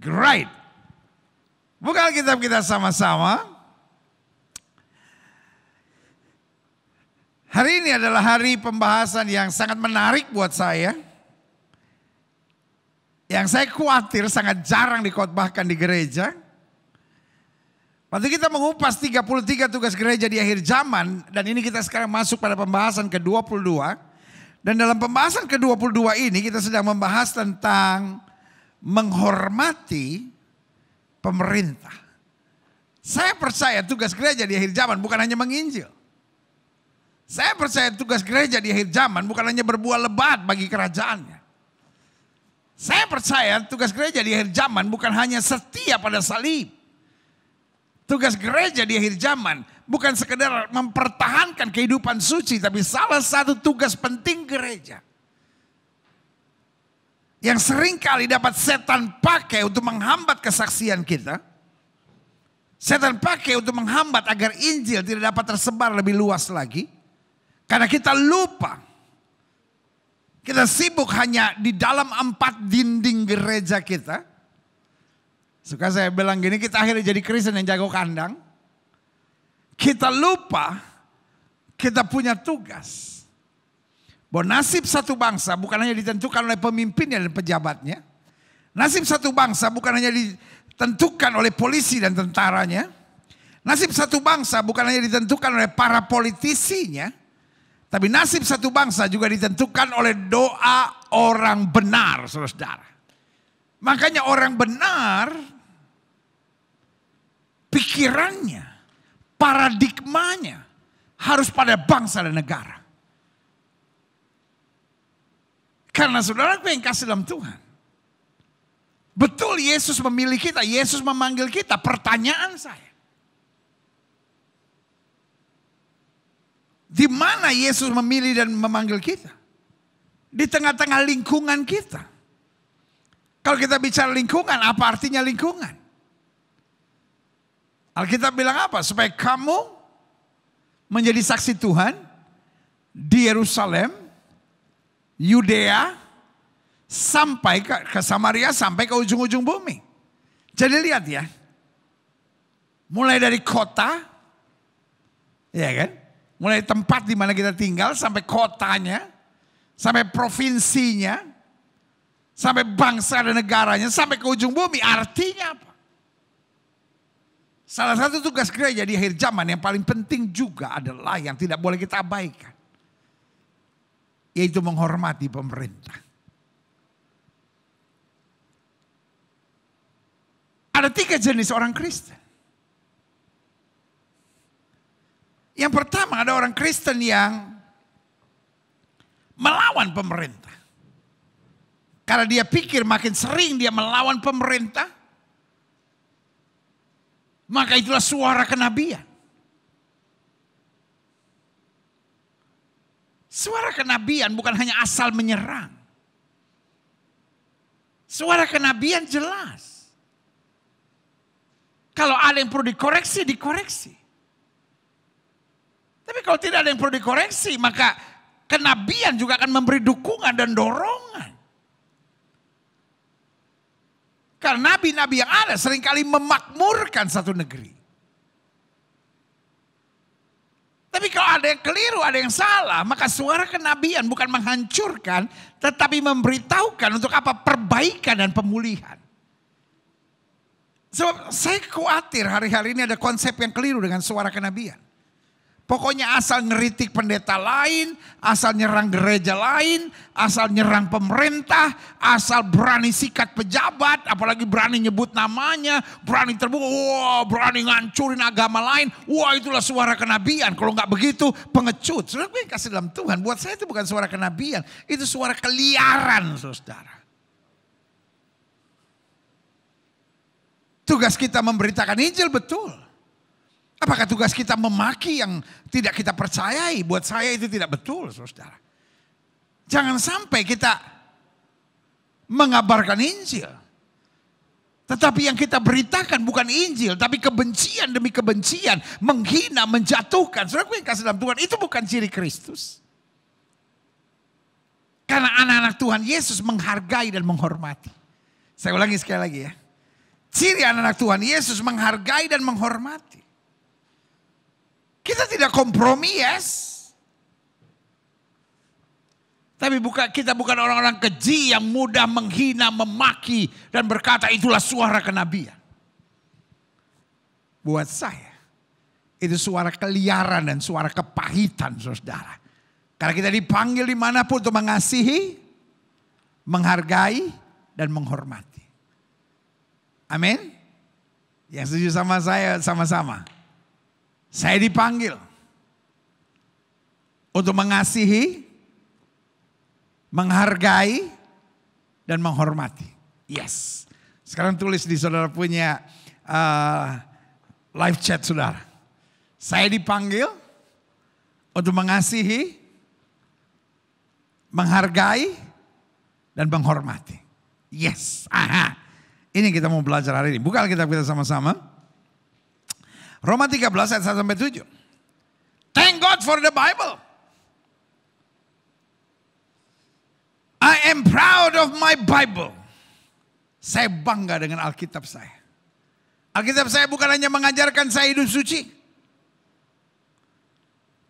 Great. Buka Alkitab kita sama-sama. Hari ini adalah hari pembahasan yang sangat menarik buat saya. Yang saya khawatir sangat jarang dikotbahkan di gereja. Waktu kita mengupas 33 tugas gereja di akhir zaman. Dan ini kita sekarang masuk pada pembahasan ke-22. Dan dalam pembahasan ke-22 ini kita sedang membahas tentang menghormati pemerintah. Saya percaya tugas gereja di akhir zaman bukan hanya menginjil. Saya percaya tugas gereja di akhir zaman bukan hanya berbuah lebat bagi kerajaannya. Saya percaya tugas gereja di akhir zaman bukan hanya setia pada salib. Tugas gereja di akhir zaman bukan sekedar mempertahankan kehidupan suci, tapi salah satu tugas penting gereja yang sering kali dapat setan pakai untuk menghambat kesaksian kita. Setan pakai untuk menghambat agar Injil tidak dapat tersebar lebih luas lagi. Karena kita lupa. Kita sibuk hanya di dalam empat dinding gereja kita. Suka saya bilang gini, kita akhirnya jadi Kristen yang jago kandang. Kita lupa, kita punya tugas bahwa nasib satu bangsa bukan hanya ditentukan oleh pemimpinnya dan pejabatnya. Nasib satu bangsa bukan hanya ditentukan oleh polisi dan tentaranya. Nasib satu bangsa bukan hanya ditentukan oleh para politisinya. Tapi nasib satu bangsa juga ditentukan oleh doa orang benar, saudara-saudara. Makanya orang benar pikirannya, paradigmanya harus pada bangsa dan negara. Karena saudara aku yang kasih dalam Tuhan. Betul Yesus memilih kita, Yesus memanggil kita. Pertanyaan saya. Di mana Yesus memilih dan memanggil kita? Di tengah-tengah lingkungan kita. Kalau kita bicara lingkungan, apa artinya lingkungan? Alkitab bilang apa? Supaya kamu menjadi saksi Tuhan di Yerusalem, Yudea sampai ke, Samaria sampai ke ujung-ujung bumi. Jadi lihat ya. Mulai dari kota ya kan? Mulai tempat di mana kita tinggal sampai kotanya, sampai provinsinya, sampai bangsa dan negaranya, sampai ke ujung bumi. Artinya apa? Salah satu tugas gereja di akhir zaman yang paling penting juga adalah yang tidak boleh kita abaikan yaitu menghormati pemerintah. Ada tiga jenis orang Kristen. Yang pertama ada orang Kristen yang melawan pemerintah. Karena dia pikir makin sering dia melawan pemerintah, maka itulah suara kenabian. Suara kenabian bukan hanya asal menyerang. Suara kenabian jelas. Kalau ada yang perlu dikoreksi, dikoreksi. Tapi kalau tidak ada yang perlu dikoreksi, maka kenabian juga akan memberi dukungan dan dorongan. Karena nabi-nabi yang ada seringkali memakmurkan satu negeri. Tapi kalau ada yang keliru, ada yang salah, maka suara kenabian bukan menghancurkan, tetapi memberitahukan untuk apa perbaikan dan pemulihan. Sebab saya khawatir hari-hari ini ada konsep yang keliru dengan suara kenabian. Pokoknya asal ngeritik pendeta lain, asal nyerang gereja lain, asal nyerang pemerintah, asal berani sikat pejabat, apalagi berani nyebut namanya, berani terbuka, wah berani ngancurin agama lain, wah itulah suara kenabian. Kalau nggak begitu pengecut. Sudah gue kasih dalam Tuhan, buat saya itu bukan suara kenabian, itu suara keliaran saudara. Tugas kita memberitakan Injil betul. Apakah tugas kita memaki yang tidak kita percayai? Buat saya itu tidak betul, saudara. Jangan sampai kita mengabarkan Injil. Tetapi yang kita beritakan bukan Injil, tapi kebencian demi kebencian, menghina, menjatuhkan. Saudara yang kasih dalam Tuhan, itu bukan ciri Kristus. Karena anak-anak Tuhan Yesus menghargai dan menghormati. Saya ulangi sekali lagi ya. Ciri anak-anak Tuhan Yesus menghargai dan menghormati. Kita tidak kompromi, yes. Tapi bukan kita bukan orang-orang keji yang mudah menghina, memaki dan berkata itulah suara kenabian. Buat saya itu suara keliaran dan suara kepahitan saudara. Karena kita dipanggil dimanapun untuk mengasihi, menghargai dan menghormati. Amin. Yang setuju sama saya sama-sama. Saya dipanggil untuk mengasihi, menghargai, dan menghormati. Yes. Sekarang tulis di saudara punya uh, live chat saudara. Saya dipanggil untuk mengasihi, menghargai, dan menghormati. Yes. Aha. Ini kita mau belajar hari ini. Buka kita kita sama-sama. Roma 13 ayat 1 sampai 7. Thank God for the Bible. I am proud of my Bible. Saya bangga dengan Alkitab saya. Alkitab saya bukan hanya mengajarkan saya hidup suci.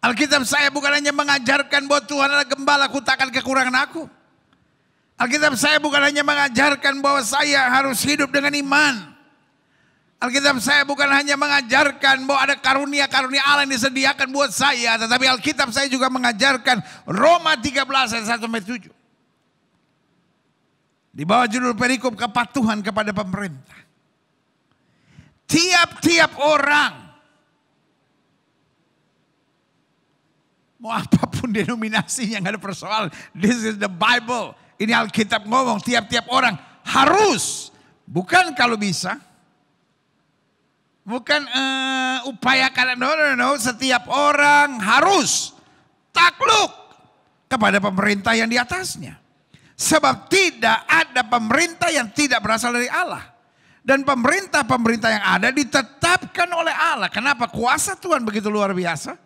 Alkitab saya bukan hanya mengajarkan bahwa Tuhan adalah gembala, aku takkan kekurangan aku. Alkitab saya bukan hanya mengajarkan bahwa saya harus hidup dengan iman. Alkitab saya bukan hanya mengajarkan bahwa ada karunia-karunia Allah yang disediakan buat saya. Tetapi Alkitab saya juga mengajarkan Roma 13 ayat 1 7. Di bawah judul perikop kepatuhan kepada pemerintah. Tiap-tiap orang. Mau apapun denominasinya nggak ada persoalan. This is the Bible. Ini Alkitab ngomong tiap-tiap orang harus. Bukan kalau bisa. Bukan uh, upaya kalian, no, no, no, setiap orang harus takluk kepada pemerintah yang di atasnya. Sebab tidak ada pemerintah yang tidak berasal dari Allah. Dan pemerintah-pemerintah yang ada ditetapkan oleh Allah. Kenapa? Kuasa Tuhan begitu luar biasa.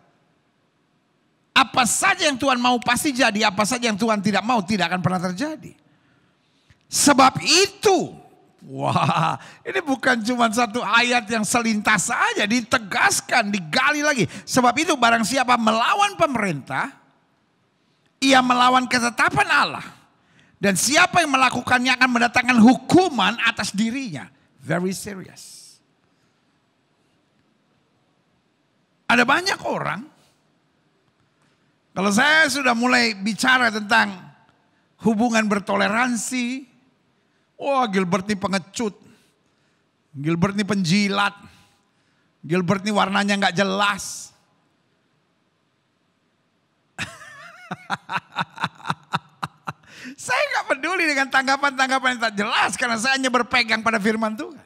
Apa saja yang Tuhan mau pasti jadi, apa saja yang Tuhan tidak mau tidak akan pernah terjadi. Sebab itu Wah, ini bukan cuma satu ayat yang selintas saja, ditegaskan, digali lagi. Sebab itu barang siapa melawan pemerintah, ia melawan ketetapan Allah. Dan siapa yang melakukannya akan mendatangkan hukuman atas dirinya. Very serious. Ada banyak orang, kalau saya sudah mulai bicara tentang hubungan bertoleransi, Wah oh, Gilbert ini pengecut. Gilbert ini penjilat. Gilbert ini warnanya nggak jelas. saya nggak peduli dengan tanggapan-tanggapan yang tak jelas karena saya hanya berpegang pada firman Tuhan.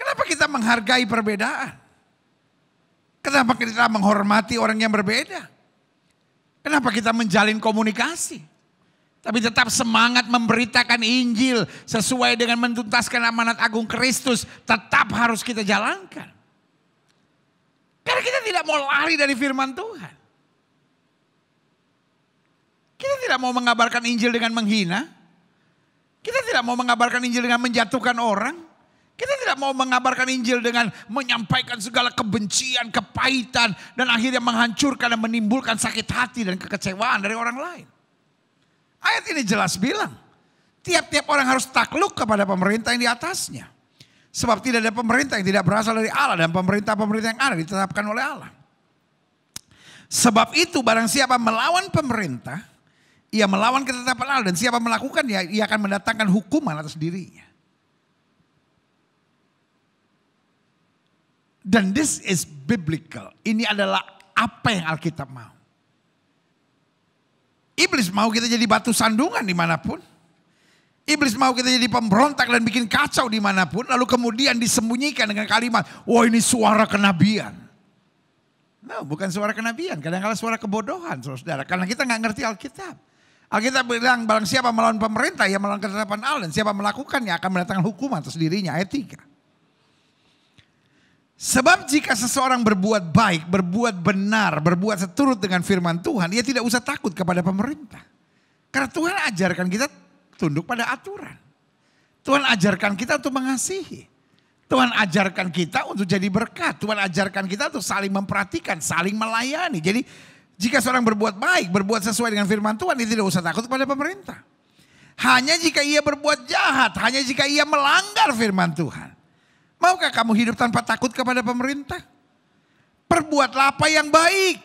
Kenapa kita menghargai perbedaan? Kenapa kita menghormati orang yang berbeda? Kenapa kita menjalin komunikasi? Tapi tetap semangat memberitakan Injil sesuai dengan menuntaskan amanat agung Kristus. Tetap harus kita jalankan. Karena kita tidak mau lari dari firman Tuhan. Kita tidak mau mengabarkan Injil dengan menghina. Kita tidak mau mengabarkan Injil dengan menjatuhkan orang. Kita tidak mau mengabarkan Injil dengan menyampaikan segala kebencian, kepahitan, dan akhirnya menghancurkan dan menimbulkan sakit hati dan kekecewaan dari orang lain. Ayat ini jelas bilang, tiap-tiap orang harus takluk kepada pemerintah yang di atasnya. Sebab tidak ada pemerintah yang tidak berasal dari Allah dan pemerintah-pemerintah yang ada ditetapkan oleh Allah. Sebab itu barang siapa melawan pemerintah, ia melawan ketetapan Allah dan siapa melakukan ia akan mendatangkan hukuman atas dirinya. Dan this is biblical. Ini adalah apa yang Alkitab mau. Iblis mau kita jadi batu sandungan dimanapun. Iblis mau kita jadi pemberontak dan bikin kacau dimanapun. Lalu kemudian disembunyikan dengan kalimat, wah ini suara kenabian. No, bukan suara kenabian. Kadang-kadang suara kebodohan, saudara. Karena kita nggak ngerti Alkitab. Alkitab bilang, barang siapa melawan pemerintah, ya melawan ketetapan Allah. Siapa melakukannya akan mendatangkan hukuman atas dirinya, Ayat etika. Sebab jika seseorang berbuat baik, berbuat benar, berbuat seturut dengan firman Tuhan, ia tidak usah takut kepada pemerintah. Karena Tuhan ajarkan kita tunduk pada aturan. Tuhan ajarkan kita untuk mengasihi. Tuhan ajarkan kita untuk jadi berkat. Tuhan ajarkan kita untuk saling memperhatikan, saling melayani. Jadi jika seorang berbuat baik, berbuat sesuai dengan firman Tuhan, ia tidak usah takut kepada pemerintah. Hanya jika ia berbuat jahat, hanya jika ia melanggar firman Tuhan Maukah kamu hidup tanpa takut kepada pemerintah? Perbuatlah apa yang baik.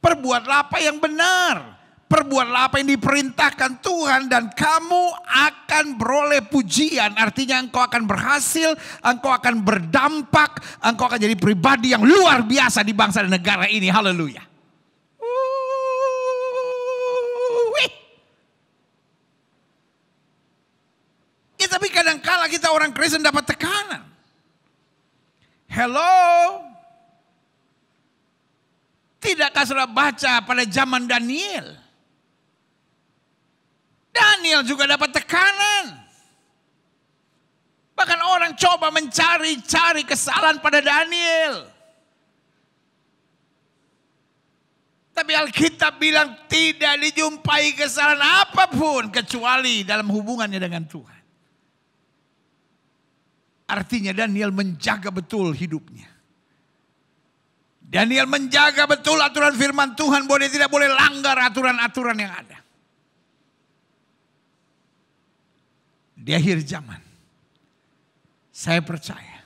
Perbuatlah apa yang benar. Perbuatlah apa yang diperintahkan Tuhan dan kamu akan beroleh pujian. Artinya engkau akan berhasil, engkau akan berdampak, engkau akan jadi pribadi yang luar biasa di bangsa dan negara ini. Haleluya. Uhuh. Ya tapi kadangkala kita orang Kristen dapat tekanan. Hello? Tidakkah saudara baca pada zaman Daniel? Daniel juga dapat tekanan. Bahkan orang coba mencari-cari kesalahan pada Daniel. Tapi Alkitab bilang tidak dijumpai kesalahan apapun kecuali dalam hubungannya dengan Tuhan. Artinya Daniel menjaga betul hidupnya. Daniel menjaga betul aturan firman Tuhan boleh tidak boleh langgar aturan-aturan yang ada. Di akhir zaman. Saya percaya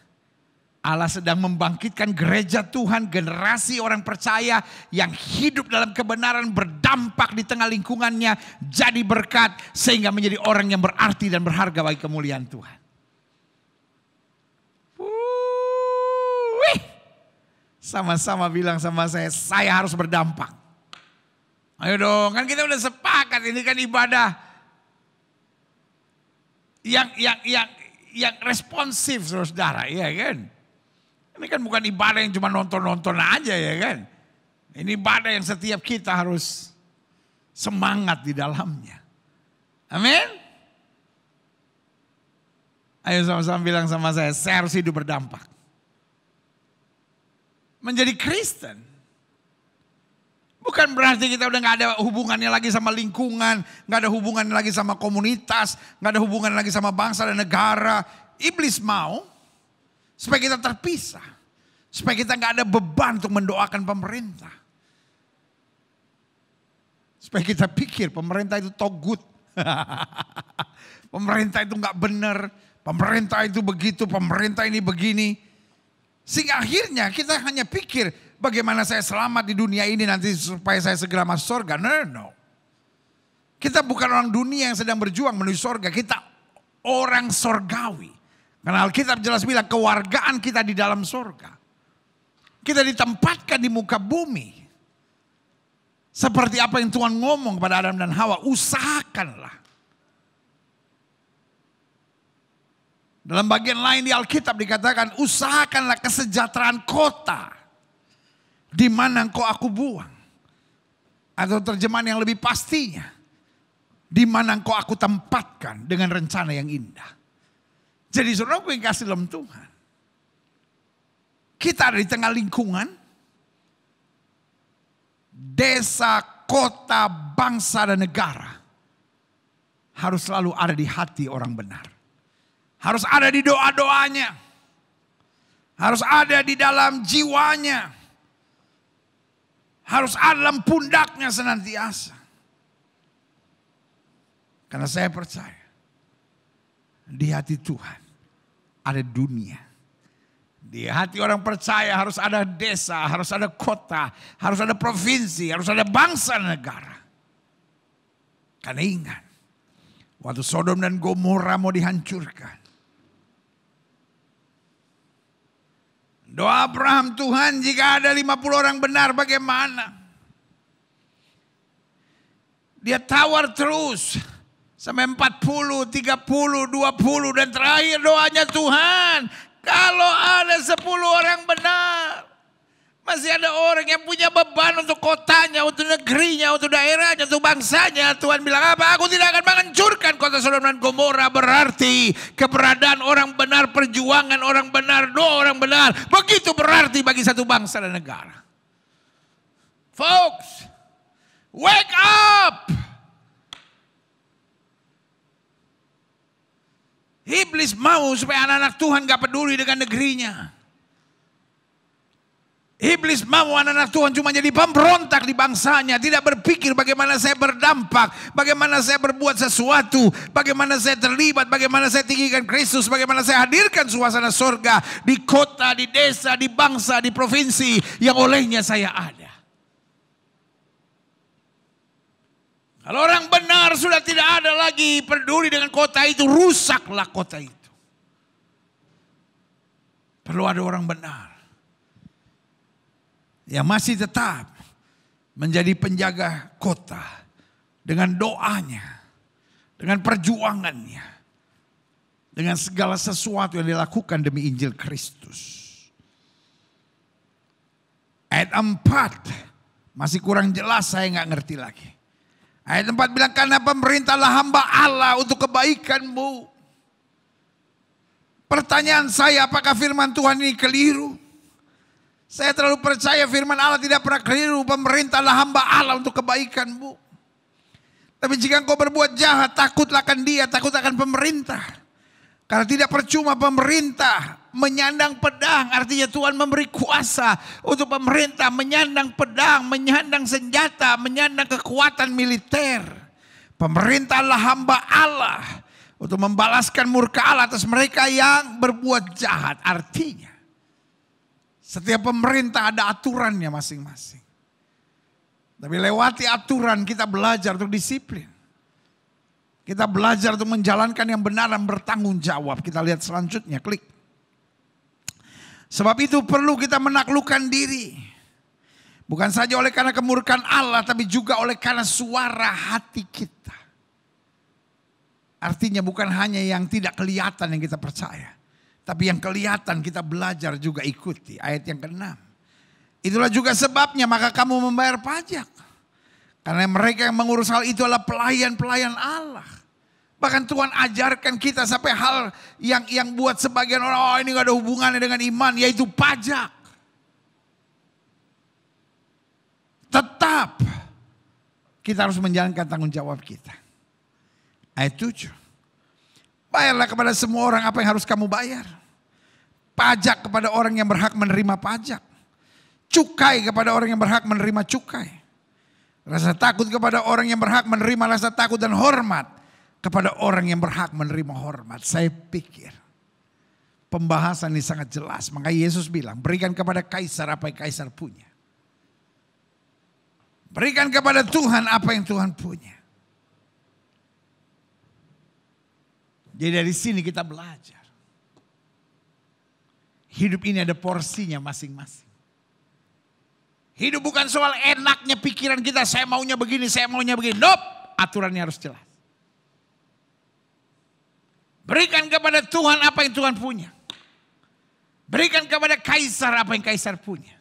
Allah sedang membangkitkan gereja Tuhan, generasi orang percaya yang hidup dalam kebenaran berdampak di tengah lingkungannya, jadi berkat sehingga menjadi orang yang berarti dan berharga bagi kemuliaan Tuhan. Sama-sama bilang sama saya, saya harus berdampak. Ayo dong, kan kita udah sepakat ini kan ibadah yang yang yang yang responsif saudara, ya kan? Ini kan bukan ibadah yang cuma nonton-nonton aja ya kan? Ini ibadah yang setiap kita harus semangat di dalamnya. Amin. Ayo sama-sama bilang sama saya, saya harus hidup berdampak menjadi Kristen. Bukan berarti kita udah gak ada hubungannya lagi sama lingkungan, gak ada hubungannya lagi sama komunitas, gak ada hubungan lagi sama bangsa dan negara. Iblis mau supaya kita terpisah, supaya kita gak ada beban untuk mendoakan pemerintah, supaya kita pikir pemerintah itu togut, pemerintah itu gak benar, pemerintah itu begitu, pemerintah ini begini. Sehingga akhirnya kita hanya pikir bagaimana saya selamat di dunia ini nanti supaya saya segera masuk surga. No, no, Kita bukan orang dunia yang sedang berjuang menuju surga. Kita orang sorgawi. Karena Alkitab jelas bilang kewargaan kita di dalam surga. Kita ditempatkan di muka bumi. Seperti apa yang Tuhan ngomong kepada Adam dan Hawa, usahakanlah Dalam bagian lain di Alkitab dikatakan, usahakanlah kesejahteraan kota di mana engkau aku buang. Atau terjemahan yang lebih pastinya, di mana engkau aku tempatkan dengan rencana yang indah. Jadi suruh aku yang kasih dalam Tuhan. Kita ada di tengah lingkungan, desa, kota, bangsa, dan negara harus selalu ada di hati orang benar. Harus ada di doa-doanya. Harus ada di dalam jiwanya. Harus ada dalam pundaknya senantiasa. Karena saya percaya. Di hati Tuhan ada dunia. Di hati orang percaya harus ada desa, harus ada kota, harus ada provinsi, harus ada bangsa negara. Karena ingat, waktu Sodom dan Gomora mau dihancurkan. Doa Abraham Tuhan jika ada 50 orang benar bagaimana? Dia tawar terus. Sampai 40, 30, 20 dan terakhir doanya Tuhan. Kalau ada 10 orang benar. Masih ada orang yang punya beban untuk kotanya, untuk negerinya, untuk daerahnya, untuk bangsanya. Tuhan bilang apa? Aku tidak akan menghancurkan kota Sodom dan Gomora. Berarti keberadaan orang benar, perjuangan orang benar, doa orang benar. Begitu berarti bagi satu bangsa dan negara. Folks, wake up! Iblis mau supaya anak-anak Tuhan gak peduli dengan negerinya. Iblis mau anak-anak Tuhan cuma jadi pemberontak di bangsanya. Tidak berpikir bagaimana saya berdampak. Bagaimana saya berbuat sesuatu. Bagaimana saya terlibat. Bagaimana saya tinggikan Kristus. Bagaimana saya hadirkan suasana sorga. Di kota, di desa, di bangsa, di provinsi. Yang olehnya saya ada. Kalau orang benar sudah tidak ada lagi peduli dengan kota itu. Rusaklah kota itu. Perlu ada orang benar yang masih tetap menjadi penjaga kota dengan doanya, dengan perjuangannya, dengan segala sesuatu yang dilakukan demi Injil Kristus. Ayat 4 masih kurang jelas saya nggak ngerti lagi. Ayat 4 bilang karena pemerintahlah hamba Allah untuk kebaikanmu. Pertanyaan saya apakah firman Tuhan ini keliru? Saya terlalu percaya firman Allah tidak pernah keliru. Pemerintahlah hamba Allah untuk kebaikan bu. Tapi jika engkau berbuat jahat, takutlah akan dia, takut akan pemerintah. Karena tidak percuma pemerintah menyandang pedang. Artinya Tuhan memberi kuasa untuk pemerintah menyandang pedang, menyandang senjata, menyandang kekuatan militer. Pemerintahlah hamba Allah untuk membalaskan murka Allah atas mereka yang berbuat jahat. Artinya setiap pemerintah ada aturannya masing-masing. Tapi lewati aturan kita belajar untuk disiplin. Kita belajar untuk menjalankan yang benar dan bertanggung jawab. Kita lihat selanjutnya, klik. Sebab itu perlu kita menaklukkan diri. Bukan saja oleh karena kemurkan Allah, tapi juga oleh karena suara hati kita. Artinya bukan hanya yang tidak kelihatan yang kita percaya. Tapi yang kelihatan kita belajar juga ikuti. Ayat yang ke-6. Itulah juga sebabnya maka kamu membayar pajak. Karena mereka yang mengurus hal itu adalah pelayan-pelayan Allah. Bahkan Tuhan ajarkan kita sampai hal yang yang buat sebagian orang, oh ini gak ada hubungannya dengan iman, yaitu pajak. Tetap kita harus menjalankan tanggung jawab kita. Ayat 7. Bayarlah kepada semua orang apa yang harus kamu bayar. Pajak kepada orang yang berhak menerima pajak. Cukai kepada orang yang berhak menerima cukai. Rasa takut kepada orang yang berhak menerima rasa takut dan hormat kepada orang yang berhak menerima hormat. Saya pikir pembahasan ini sangat jelas. Maka Yesus bilang, berikan kepada kaisar apa yang kaisar punya. Berikan kepada Tuhan apa yang Tuhan punya. Jadi dari sini kita belajar. Hidup ini ada porsinya masing-masing. Hidup bukan soal enaknya pikiran kita, saya maunya begini, saya maunya begini. Nope, aturannya harus jelas. Berikan kepada Tuhan apa yang Tuhan punya. Berikan kepada kaisar apa yang kaisar punya.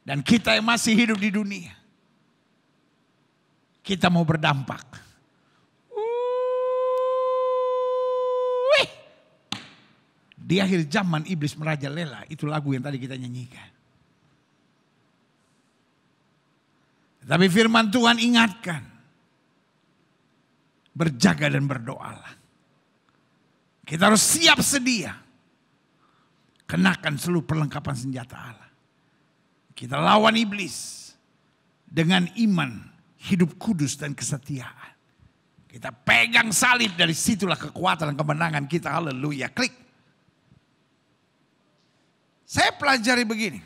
Dan kita yang masih hidup di dunia. Kita mau berdampak Di akhir zaman iblis merajalela. Itu lagu yang tadi kita nyanyikan. Tapi firman Tuhan ingatkan. Berjaga dan berdoalah. Kita harus siap sedia. Kenakan seluruh perlengkapan senjata Allah. Kita lawan iblis dengan iman, hidup kudus dan kesetiaan. Kita pegang salib dari situlah kekuatan dan kemenangan kita. Haleluya. Klik. Saya pelajari begini.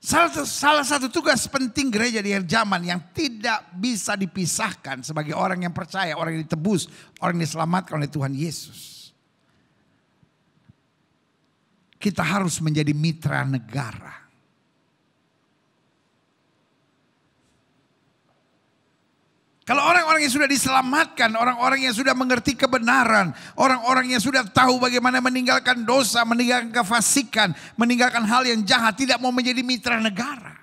Salah satu, salah satu tugas penting gereja di akhir zaman yang tidak bisa dipisahkan sebagai orang yang percaya, orang yang ditebus, orang yang diselamatkan oleh Tuhan Yesus. Kita harus menjadi mitra negara. Kalau orang-orang yang sudah diselamatkan, orang-orang yang sudah mengerti kebenaran, orang-orang yang sudah tahu bagaimana meninggalkan dosa, meninggalkan kefasikan, meninggalkan hal yang jahat, tidak mau menjadi mitra negara.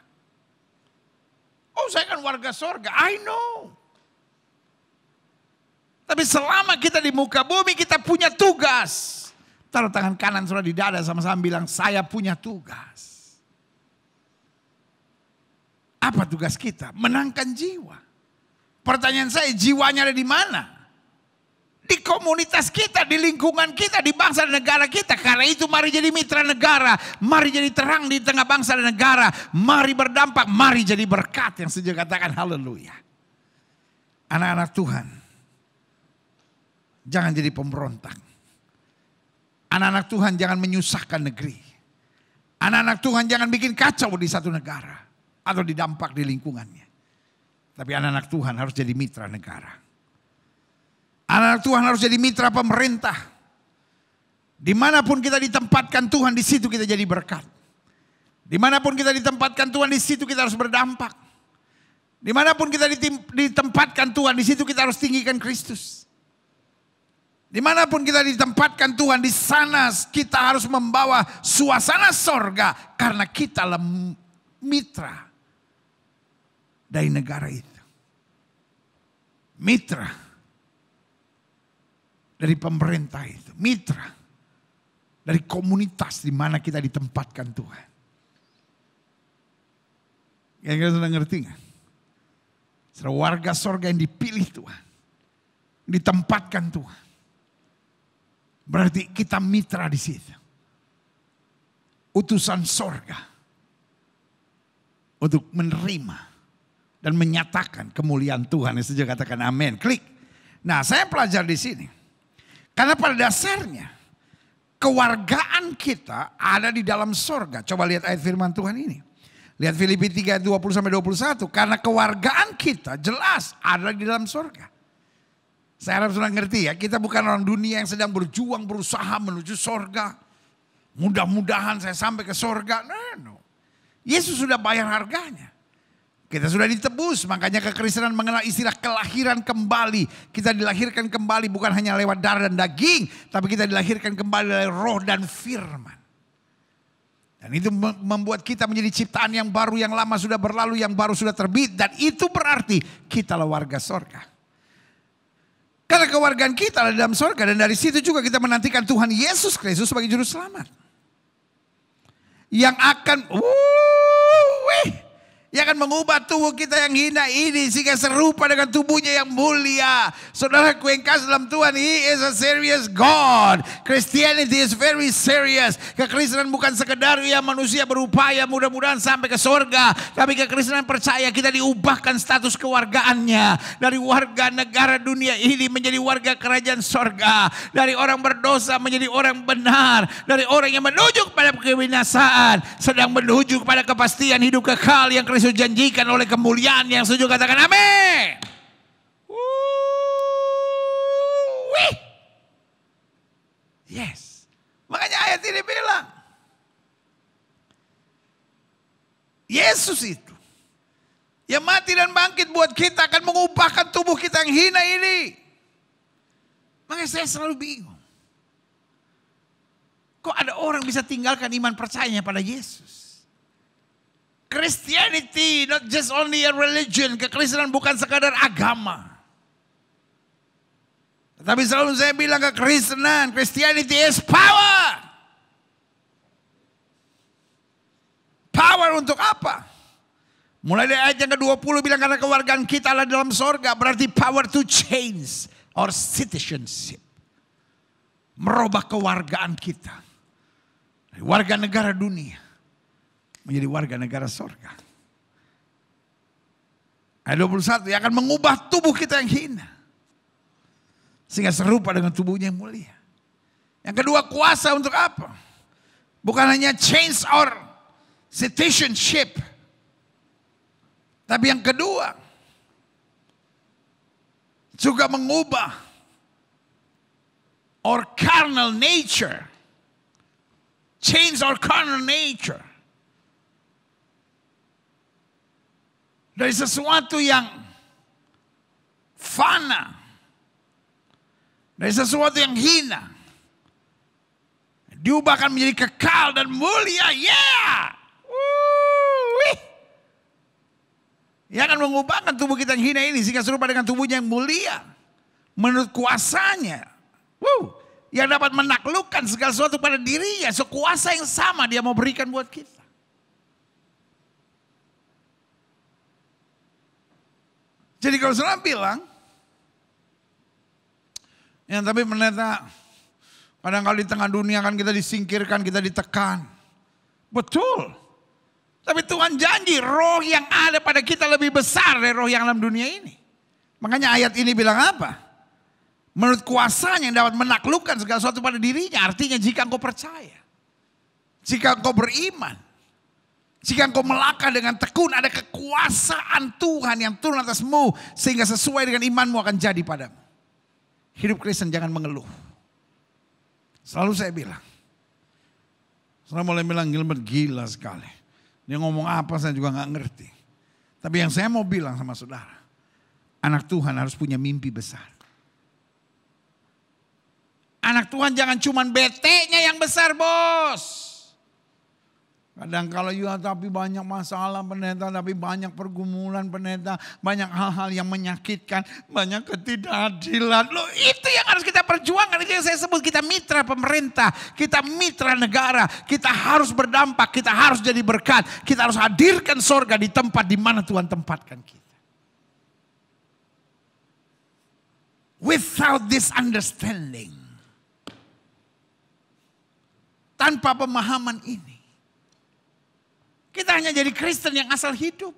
Oh saya kan warga sorga, I know. Tapi selama kita di muka bumi kita punya tugas. Taruh tangan kanan sudah di dada sama-sama bilang saya punya tugas. Apa tugas kita? Menangkan jiwa. Pertanyaan saya, jiwanya ada di mana? Di komunitas kita, di lingkungan kita, di bangsa dan negara kita. Karena itu mari jadi mitra negara. Mari jadi terang di tengah bangsa dan negara. Mari berdampak, mari jadi berkat yang sejak katakan haleluya. Anak-anak Tuhan, jangan jadi pemberontak. Anak-anak Tuhan jangan menyusahkan negeri. Anak-anak Tuhan jangan bikin kacau di satu negara atau didampak di lingkungannya. Tapi anak-anak Tuhan harus jadi mitra negara. Anak-anak Tuhan harus jadi mitra pemerintah. Dimanapun kita ditempatkan Tuhan, di situ kita jadi berkat. Dimanapun kita ditempatkan Tuhan, di situ kita harus berdampak. Dimanapun kita ditempatkan Tuhan, di situ kita harus tinggikan Kristus. Dimanapun kita ditempatkan Tuhan, di sana kita harus membawa suasana sorga karena kita mitra dari negara itu mitra dari pemerintah itu, mitra dari komunitas di mana kita ditempatkan Tuhan. Yang kita sudah ngerti nggak? Saudara warga sorga yang dipilih Tuhan, ditempatkan Tuhan. Berarti kita mitra di situ. Utusan sorga untuk menerima dan menyatakan kemuliaan Tuhan. Yang juga katakan amin. Klik. Nah, saya pelajar di sini. Karena pada dasarnya kewargaan kita ada di dalam sorga. Coba lihat ayat firman Tuhan ini. Lihat Filipi 3 ayat 20 sampai 21. Karena kewargaan kita jelas ada di dalam sorga. Saya harap sudah ngerti ya. Kita bukan orang dunia yang sedang berjuang berusaha menuju sorga. Mudah-mudahan saya sampai ke sorga. No, no. Yesus sudah bayar harganya. Kita sudah ditebus, makanya kekristenan mengenal istilah kelahiran kembali. Kita dilahirkan kembali bukan hanya lewat darah dan daging, tapi kita dilahirkan kembali oleh roh dan firman. Dan itu membuat kita menjadi ciptaan yang baru, yang lama sudah berlalu, yang baru sudah terbit. Dan itu berarti kitalah warga sorga. Karena kewargaan kita ada dalam sorga. Dan dari situ juga kita menantikan Tuhan Yesus Kristus sebagai juru selamat. Yang akan, wuh, ia akan mengubah tubuh kita yang hina ini sehingga serupa dengan tubuhnya yang mulia. Saudara ku dalam Tuhan, He is a serious God. Christianity is very serious. Kekristenan bukan sekedar ya manusia berupaya mudah-mudahan sampai ke sorga. Tapi kekristenan percaya kita diubahkan status kewargaannya. Dari warga negara dunia ini menjadi warga kerajaan sorga. Dari orang berdosa menjadi orang benar. Dari orang yang menuju kepada kebinasaan. Sedang menuju kepada kepastian hidup kekal yang Kristen Kristus janjikan oleh kemuliaan yang setuju katakan amin. Wih. Yes. Makanya ayat ini bilang. Yesus itu. Yang mati dan bangkit buat kita akan mengubahkan tubuh kita yang hina ini. Makanya saya selalu bingung. Kok ada orang bisa tinggalkan iman percayanya pada Yesus? Christianity not just only a religion. Kekristenan bukan sekadar agama. Tapi selalu saya bilang kekristenan, Christianity is power. Power untuk apa? Mulai dari ayat yang ke-20 bilang karena kewargaan kita adalah dalam sorga. Berarti power to change or citizenship. Merubah kewargaan kita. warga negara dunia menjadi warga negara sorga. Ayat 21, yang akan mengubah tubuh kita yang hina. Sehingga serupa dengan tubuhnya yang mulia. Yang kedua kuasa untuk apa? Bukan hanya change our citizenship. Tapi yang kedua, juga mengubah our carnal nature. Change our carnal nature. dari sesuatu yang fana, dari sesuatu yang hina, diubahkan menjadi kekal dan mulia. Yeah! Ia akan mengubahkan tubuh kita yang hina ini sehingga serupa dengan tubuhnya yang mulia. Menurut kuasanya. Woo, yang dapat menaklukkan segala sesuatu pada dirinya. Sekuasa yang sama dia mau berikan buat kita. Jadi kalau saudara bilang, ya tapi pendeta, kadang kalau di tengah dunia kan kita disingkirkan, kita ditekan. Betul. Tapi Tuhan janji roh yang ada pada kita lebih besar dari roh yang dalam dunia ini. Makanya ayat ini bilang apa? Menurut kuasanya yang dapat menaklukkan segala sesuatu pada dirinya. Artinya jika engkau percaya. Jika engkau beriman. Jika engkau melangkah dengan tekun, ada kekuasaan Tuhan yang turun atasmu. Sehingga sesuai dengan imanmu akan jadi padamu. Hidup Kristen jangan mengeluh. Selalu saya bilang. Selalu mulai bilang Gilbert gila sekali. Dia ngomong apa saya juga gak ngerti. Tapi yang saya mau bilang sama saudara. Anak Tuhan harus punya mimpi besar. Anak Tuhan jangan cuman bete nya yang besar bos. Kadang kalau ya tapi banyak masalah pendeta, tapi banyak pergumulan pendeta, banyak hal-hal yang menyakitkan, banyak ketidakadilan. Loh itu yang harus kita perjuangkan, itu yang saya sebut kita mitra pemerintah, kita mitra negara, kita harus berdampak, kita harus jadi berkat, kita harus hadirkan sorga di tempat di mana Tuhan tempatkan kita. Without this understanding, tanpa pemahaman ini, kita hanya jadi Kristen yang asal hidup.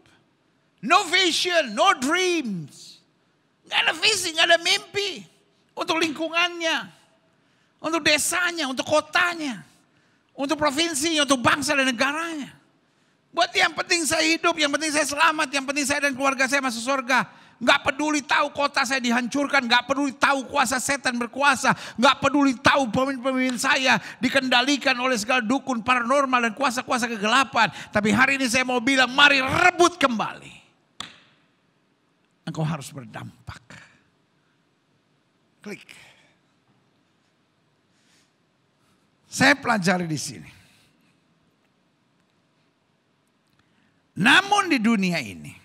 No vision, no dreams. Gak ada visi, gak ada mimpi. Untuk lingkungannya, untuk desanya, untuk kotanya, untuk provinsinya, untuk bangsa dan negaranya. Buat yang penting saya hidup, yang penting saya selamat, yang penting saya dan keluarga saya masuk surga. Gak peduli tahu kota saya dihancurkan. Gak peduli tahu kuasa setan berkuasa. Gak peduli tahu pemimpin-pemimpin saya dikendalikan oleh segala dukun paranormal dan kuasa-kuasa kegelapan. Tapi hari ini saya mau bilang mari rebut kembali. Engkau harus berdampak. Klik. Saya pelajari di sini. Namun di dunia ini,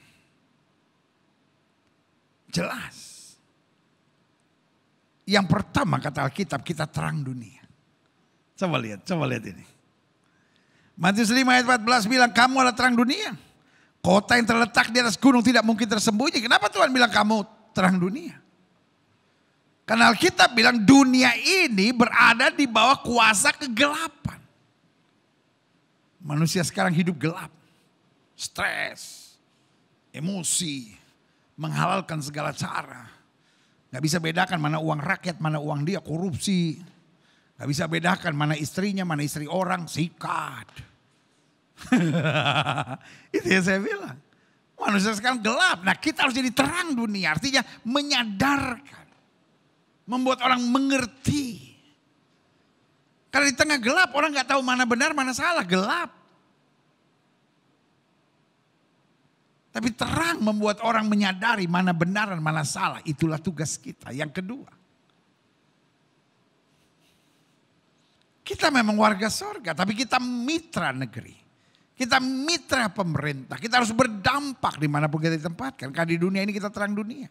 Jelas. Yang pertama kata Alkitab kita terang dunia. Coba lihat, coba lihat ini. Matius 5 ayat 14 bilang kamu adalah terang dunia. Kota yang terletak di atas gunung tidak mungkin tersembunyi. Kenapa Tuhan bilang kamu terang dunia? Karena Alkitab bilang dunia ini berada di bawah kuasa kegelapan. Manusia sekarang hidup gelap. Stres, emosi, menghalalkan segala cara. Gak bisa bedakan mana uang rakyat, mana uang dia, korupsi. Gak bisa bedakan mana istrinya, mana istri orang, sikat. Itu yang saya bilang. Manusia sekarang gelap. Nah kita harus jadi terang dunia. Artinya menyadarkan. Membuat orang mengerti. Karena di tengah gelap orang gak tahu mana benar, mana salah. Gelap. Tapi terang membuat orang menyadari mana benar dan mana salah. Itulah tugas kita. Yang kedua. Kita memang warga sorga, tapi kita mitra negeri. Kita mitra pemerintah. Kita harus berdampak di mana dimanapun kita ditempatkan. Karena di dunia ini kita terang dunia.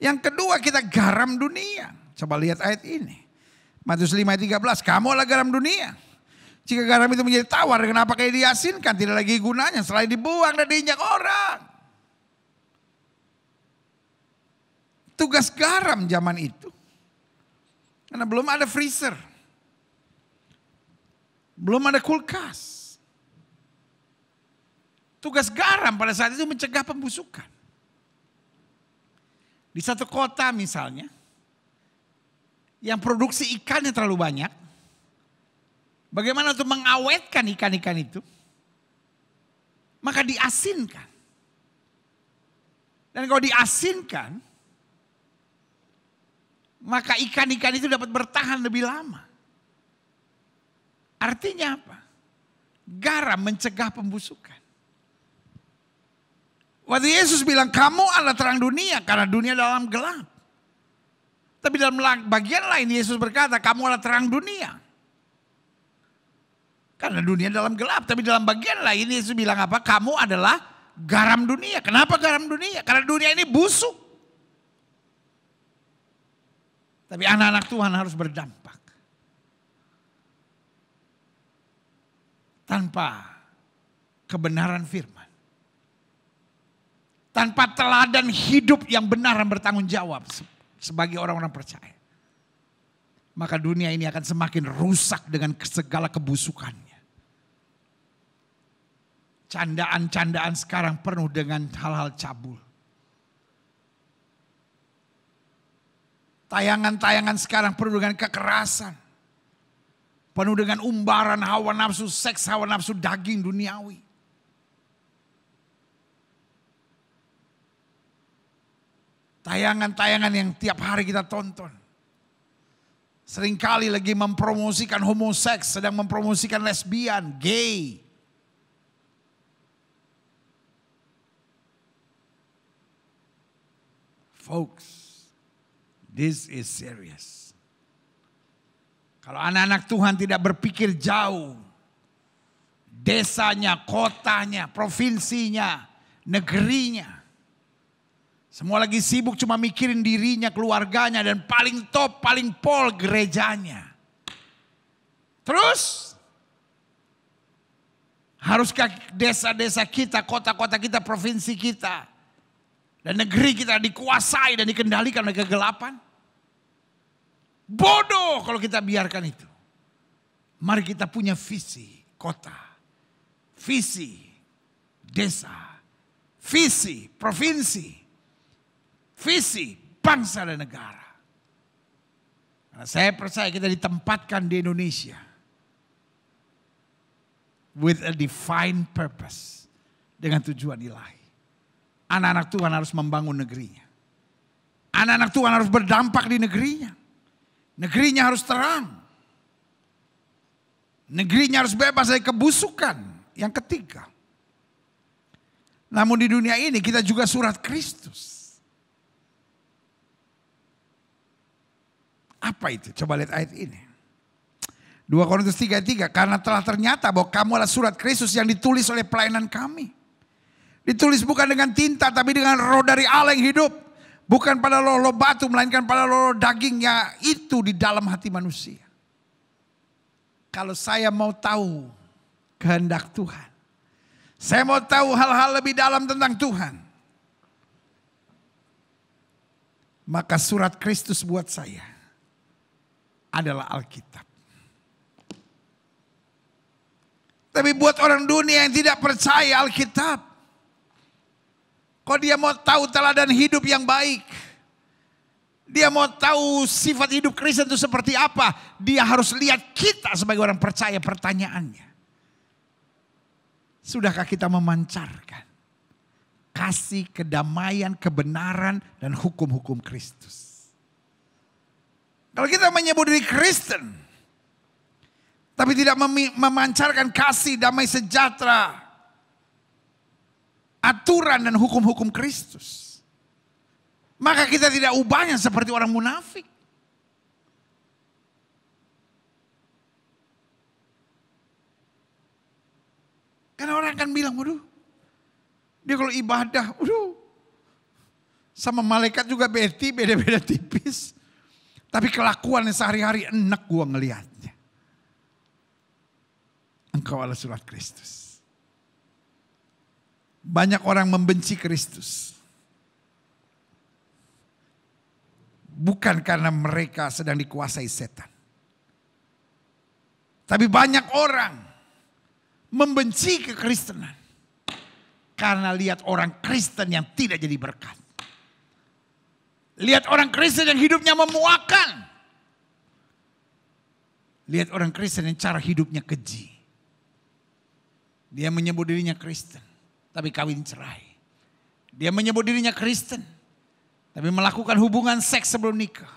Yang kedua kita garam dunia. Coba lihat ayat ini. Matius 5 ayat 13, kamu adalah garam dunia. Jika garam itu menjadi tawar, kenapa kayak diasinkan? Tidak lagi gunanya selain dibuang dan diinjak orang. Tugas garam zaman itu. Karena belum ada freezer. Belum ada kulkas. Tugas garam pada saat itu mencegah pembusukan. Di satu kota misalnya, yang produksi ikannya terlalu banyak, Bagaimana untuk mengawetkan ikan-ikan itu? Maka diasinkan. Dan kalau diasinkan, maka ikan-ikan itu dapat bertahan lebih lama. Artinya apa? Garam mencegah pembusukan. Waktu Yesus bilang, kamu adalah terang dunia karena dunia dalam gelap. Tapi dalam bagian lain Yesus berkata, kamu adalah terang dunia. Karena dunia dalam gelap. Tapi dalam bagian lain Yesus bilang apa? Kamu adalah garam dunia. Kenapa garam dunia? Karena dunia ini busuk. Tapi anak-anak Tuhan harus berdampak. Tanpa kebenaran firman. Tanpa teladan hidup yang benar dan bertanggung jawab sebagai orang-orang percaya. Maka dunia ini akan semakin rusak dengan segala kebusukannya. Candaan-candaan sekarang penuh dengan hal-hal cabul. Tayangan-tayangan sekarang penuh dengan kekerasan. Penuh dengan umbaran hawa nafsu, seks hawa nafsu, daging duniawi. Tayangan-tayangan yang tiap hari kita tonton. Seringkali lagi mempromosikan homoseks, sedang mempromosikan lesbian, gay Folks, this is serious. Kalau anak-anak Tuhan tidak berpikir jauh, desanya, kotanya, provinsinya, negerinya. Semua lagi sibuk cuma mikirin dirinya, keluarganya, dan paling top, paling pol gerejanya. Terus, haruskah desa-desa kita, kota-kota kita, provinsi kita, dan negeri kita dikuasai dan dikendalikan oleh kegelapan. Bodoh kalau kita biarkan itu. Mari kita punya visi kota, visi desa, visi provinsi, visi bangsa dan negara. Karena saya percaya kita ditempatkan di Indonesia with a defined purpose dengan tujuan ilahi. Anak-anak Tuhan harus membangun negerinya. Anak-anak Tuhan harus berdampak di negerinya. Negerinya harus terang. Negerinya harus bebas dari kebusukan. Yang ketiga. Namun di dunia ini kita juga surat Kristus. Apa itu? Coba lihat ayat ini. 2 Korintus 3:3 karena telah ternyata bahwa kamu adalah surat Kristus yang ditulis oleh pelayanan kami Ditulis bukan dengan tinta tapi dengan roh dari Allah yang hidup. Bukan pada lolo batu melainkan pada lolo dagingnya itu di dalam hati manusia. Kalau saya mau tahu kehendak Tuhan. Saya mau tahu hal-hal lebih dalam tentang Tuhan. Maka surat Kristus buat saya adalah Alkitab. Tapi buat orang dunia yang tidak percaya Alkitab, kalau dia mau tahu teladan hidup yang baik, dia mau tahu sifat hidup Kristen itu seperti apa, dia harus lihat kita sebagai orang percaya pertanyaannya. Sudahkah kita memancarkan kasih, kedamaian, kebenaran dan hukum-hukum Kristus? Kalau kita menyebut diri Kristen, tapi tidak memancarkan kasih, damai sejahtera, aturan dan hukum-hukum Kristus. Maka kita tidak ubahnya seperti orang munafik. Karena orang akan bilang, waduh, dia kalau ibadah, waduh, sama malaikat juga beti, beda-beda tipis. Tapi kelakuannya sehari-hari enak gua ngelihatnya. Engkau adalah surat Kristus. Banyak orang membenci Kristus. Bukan karena mereka sedang dikuasai setan. Tapi banyak orang membenci kekristenan. Karena lihat orang Kristen yang tidak jadi berkat. Lihat orang Kristen yang hidupnya memuakan. Lihat orang Kristen yang cara hidupnya keji. Dia menyebut dirinya Kristen tapi kawin cerai. Dia menyebut dirinya Kristen, tapi melakukan hubungan seks sebelum nikah.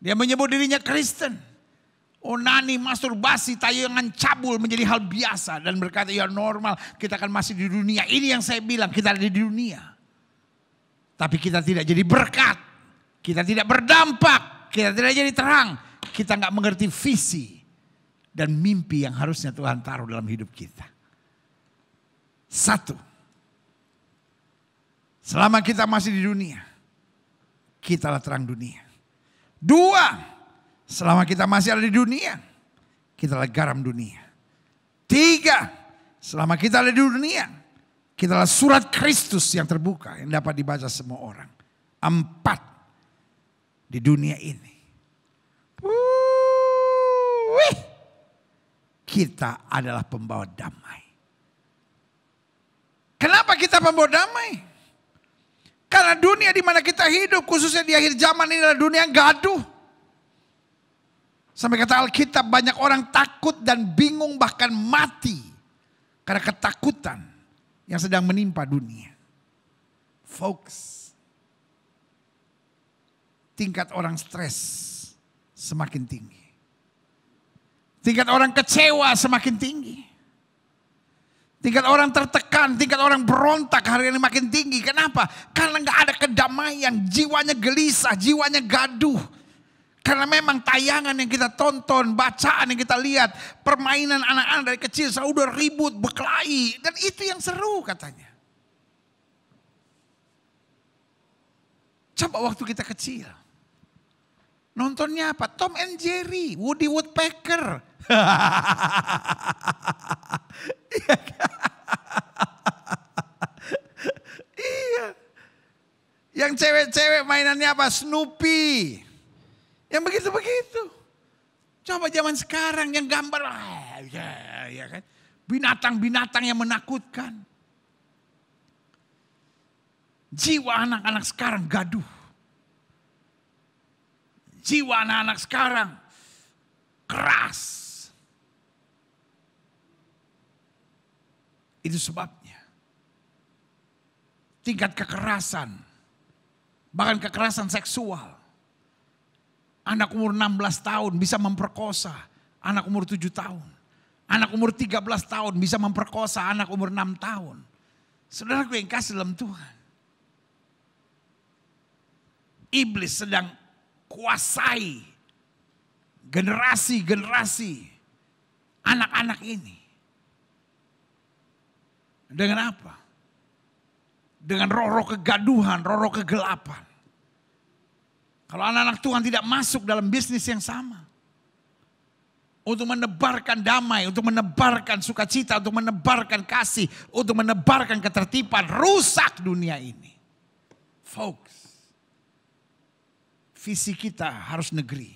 Dia menyebut dirinya Kristen. Onani, oh, masturbasi, tayangan cabul menjadi hal biasa. Dan berkata, ya normal, kita akan masih di dunia. Ini yang saya bilang, kita ada di dunia. Tapi kita tidak jadi berkat. Kita tidak berdampak. Kita tidak jadi terang. Kita nggak mengerti visi dan mimpi yang harusnya Tuhan taruh dalam hidup kita. Satu. Selama kita masih di dunia, kita kitalah terang dunia. Dua, selama kita masih ada di dunia, kita kitalah garam dunia. Tiga, selama kita ada di dunia, kita kitalah surat Kristus yang terbuka yang dapat dibaca semua orang. Empat, di dunia ini. Wih, kita adalah pembawa damai. Kenapa kita membawa damai? Karena dunia di mana kita hidup, khususnya di akhir zaman ini adalah dunia yang gaduh. Sampai kata Alkitab banyak orang takut dan bingung bahkan mati. Karena ketakutan yang sedang menimpa dunia. Folks, tingkat orang stres semakin tinggi. Tingkat orang kecewa semakin tinggi. Tingkat orang tertekan, tingkat orang berontak hari ini makin tinggi. Kenapa? Karena nggak ada kedamaian, jiwanya gelisah, jiwanya gaduh. Karena memang tayangan yang kita tonton, bacaan yang kita lihat, permainan anak-anak dari kecil udah ribut, berkelahi. Dan itu yang seru katanya. Coba waktu kita kecil. Nontonnya apa? Tom and Jerry, Woody Woodpecker. iya. Yang cewek-cewek mainannya apa? Snoopy. Yang begitu-begitu. Coba zaman sekarang yang gambar. aja, ya iya kan? Binatang-binatang yang menakutkan. Jiwa anak-anak sekarang gaduh jiwa anak-anak sekarang keras. Itu sebabnya. Tingkat kekerasan, bahkan kekerasan seksual. Anak umur 16 tahun bisa memperkosa anak umur 7 tahun. Anak umur 13 tahun bisa memperkosa anak umur 6 tahun. Saudaraku yang kasih dalam Tuhan. Iblis sedang kuasai generasi-generasi anak-anak ini. Dengan apa? Dengan roh-roh kegaduhan, roh-roh kegelapan. Kalau anak-anak Tuhan tidak masuk dalam bisnis yang sama. Untuk menebarkan damai, untuk menebarkan sukacita, untuk menebarkan kasih, untuk menebarkan ketertiban, rusak dunia ini. Folk, Visi kita harus negeri.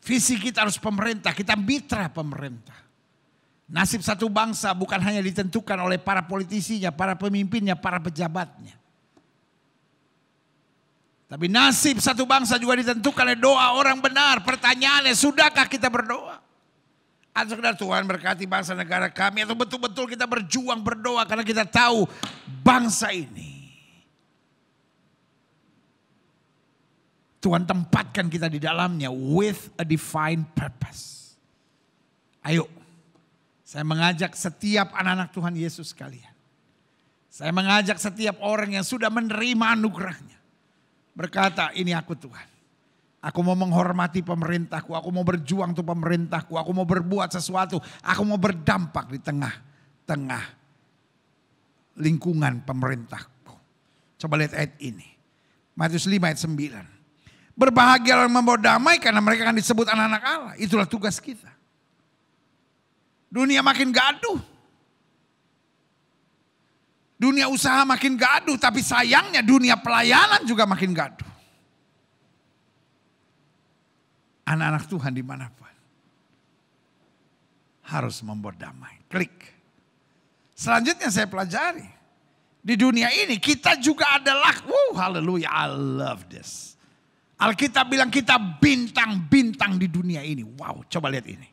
Visi kita harus pemerintah, kita mitra pemerintah. Nasib satu bangsa bukan hanya ditentukan oleh para politisinya, para pemimpinnya, para pejabatnya. Tapi nasib satu bangsa juga ditentukan oleh doa orang benar. Pertanyaannya, sudahkah kita berdoa? Atau sekedar Tuhan berkati bangsa negara kami atau betul-betul kita berjuang berdoa karena kita tahu bangsa ini Tuhan tempatkan kita di dalamnya with a divine purpose. Ayo, saya mengajak setiap anak-anak Tuhan Yesus kalian. Saya mengajak setiap orang yang sudah menerima anugerahnya. Berkata, ini aku Tuhan. Aku mau menghormati pemerintahku, aku mau berjuang untuk pemerintahku, aku mau berbuat sesuatu, aku mau berdampak di tengah-tengah lingkungan pemerintahku. Coba lihat ayat ini. Matius 5 ayat 9. Berbahagia dan membawa damai karena mereka akan disebut anak-anak Allah. Itulah tugas kita. Dunia makin gaduh. Dunia usaha makin gaduh, tapi sayangnya dunia pelayanan juga makin gaduh. Anak-anak Tuhan dimanapun harus membuat damai. Klik. Selanjutnya saya pelajari. Di dunia ini kita juga adalah, wow haleluya, I love this. Alkitab bilang kita bintang-bintang di dunia ini. Wow, coba lihat ini.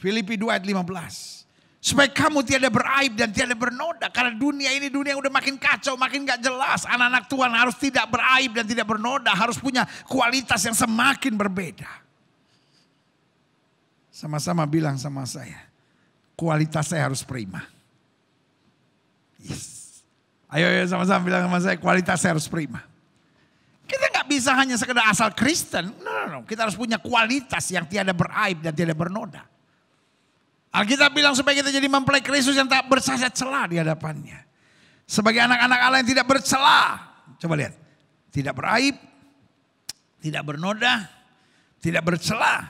Filipi 2 ayat 15. Supaya kamu tiada beraib dan tiada bernoda. Karena dunia ini dunia yang udah makin kacau, makin gak jelas. Anak-anak Tuhan harus tidak beraib dan tidak bernoda. Harus punya kualitas yang semakin berbeda. Sama-sama bilang sama saya. Kualitas saya harus prima. Yes. Ayo, ayo sama-sama bilang sama saya. Kualitas saya harus prima bisa hanya sekedar asal Kristen. No, no, no. Kita harus punya kualitas yang tiada beraib dan tidak bernoda. Alkitab bilang supaya kita jadi mempelai Kristus yang tak bersasat celah di hadapannya. Sebagai anak-anak Allah yang tidak bercelah. Coba lihat. Tidak beraib, tidak bernoda, tidak bercelah.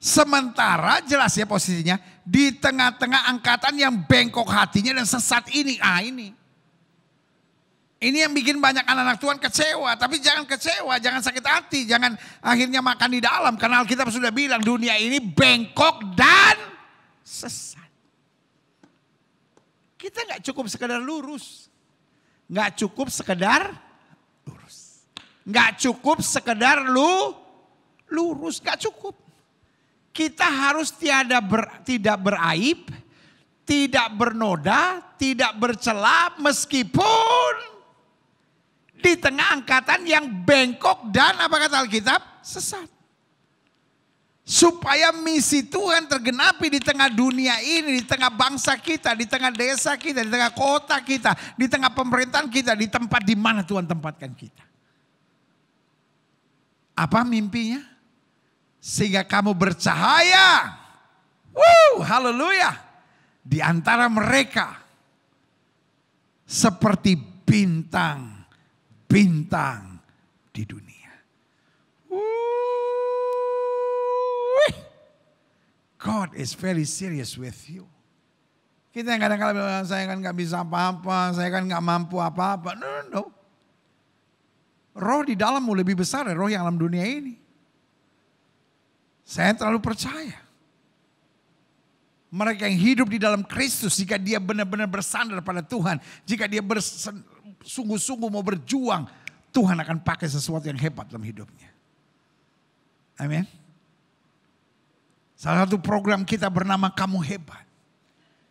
Sementara jelas ya posisinya di tengah-tengah angkatan yang bengkok hatinya dan sesat ini. Ah ini. Ini yang bikin banyak anak-anak Tuhan kecewa. Tapi jangan kecewa, jangan sakit hati. Jangan akhirnya makan di dalam. Karena Alkitab sudah bilang dunia ini bengkok dan sesat. Kita nggak cukup sekedar lurus. Nggak cukup sekedar lurus. Nggak cukup sekedar lu lurus. Gak cukup. Kita harus tiada ber, tidak beraib, tidak bernoda, tidak bercela meskipun di tengah angkatan yang bengkok dan apa kata Alkitab? Sesat. Supaya misi Tuhan tergenapi di tengah dunia ini, di tengah bangsa kita, di tengah desa kita, di tengah kota kita, di tengah pemerintahan kita, di tempat di mana Tuhan tempatkan kita. Apa mimpinya? Sehingga kamu bercahaya. Wow, haleluya. Di antara mereka seperti bintang bintang di dunia. God is very serious with you. Kita yang kadang-kadang bilang, ah, saya kan gak bisa apa-apa, saya kan nggak mampu apa-apa. No, no, no. Roh di dalammu lebih besar dari roh yang dalam dunia ini. Saya terlalu percaya. Mereka yang hidup di dalam Kristus, jika dia benar-benar bersandar pada Tuhan, jika dia bersandar sungguh-sungguh mau berjuang, Tuhan akan pakai sesuatu yang hebat dalam hidupnya. Amin. Salah satu program kita bernama Kamu Hebat.